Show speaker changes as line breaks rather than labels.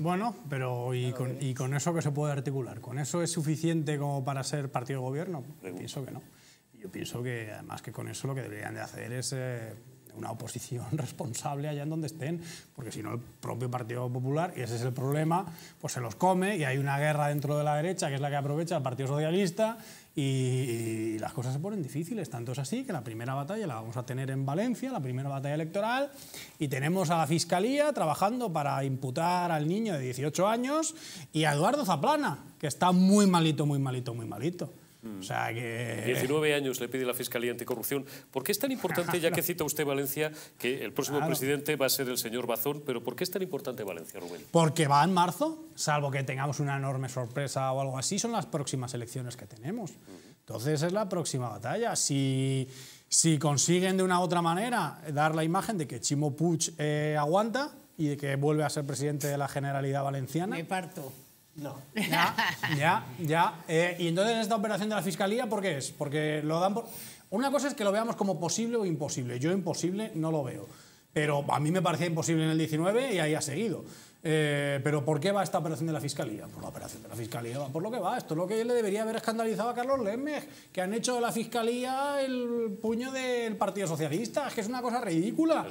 Bueno, pero y con, eso que se puede articular? ¿Con eso es suficiente como para ser partido de gobierno? Yo pienso que no. Yo pienso que además que con eso lo que deberían de hacer es eh, una oposición responsable allá en donde estén, porque si no el propio Partido Popular, y ese es el problema, pues se los come y hay una guerra dentro de la derecha que es la que aprovecha el Partido Socialista y, y las cosas se ponen difíciles. Tanto es así que la primera batalla la vamos a tener en Valencia, la primera batalla electoral, y tenemos a la Fiscalía trabajando para imputar al niño de 18 años y a Eduardo Zaplana, que está muy malito, muy malito, muy malito. O 19
años le pide la Fiscalía Anticorrupción. ¿Por qué es tan importante, ya que cita usted Valencia, que el próximo presidente va a ser el señor Bazón, pero ¿por qué es tan importante Valencia, Rubén?
Porque va en marzo, salvo que tengamos una enorme sorpresa o algo así, son las próximas elecciones que tenemos. Entonces es la próxima batalla. Si, consiguen de una u otra manera dar la imagen de que Chimo Puig eh, aguanta y de que vuelve a ser presidente de la Generalidad Valenciana... Me parto. No. Ya, ya, ya. Eh, y entonces esta operación de la Fiscalía, ¿por qué es? Porque lo dan por... Una cosa es que lo veamos como posible o imposible. Yo imposible no lo veo. Pero a mí me parecía imposible en el 19 y ahí ha seguido. Eh, pero ¿por qué va esta operación de la Fiscalía? Por pues la operación de la Fiscalía va por lo que va. Esto es lo que le debería haber escandalizado a Carlos lemes que han hecho de la Fiscalía el puño del Partido Socialista. que es una cosa ridícula.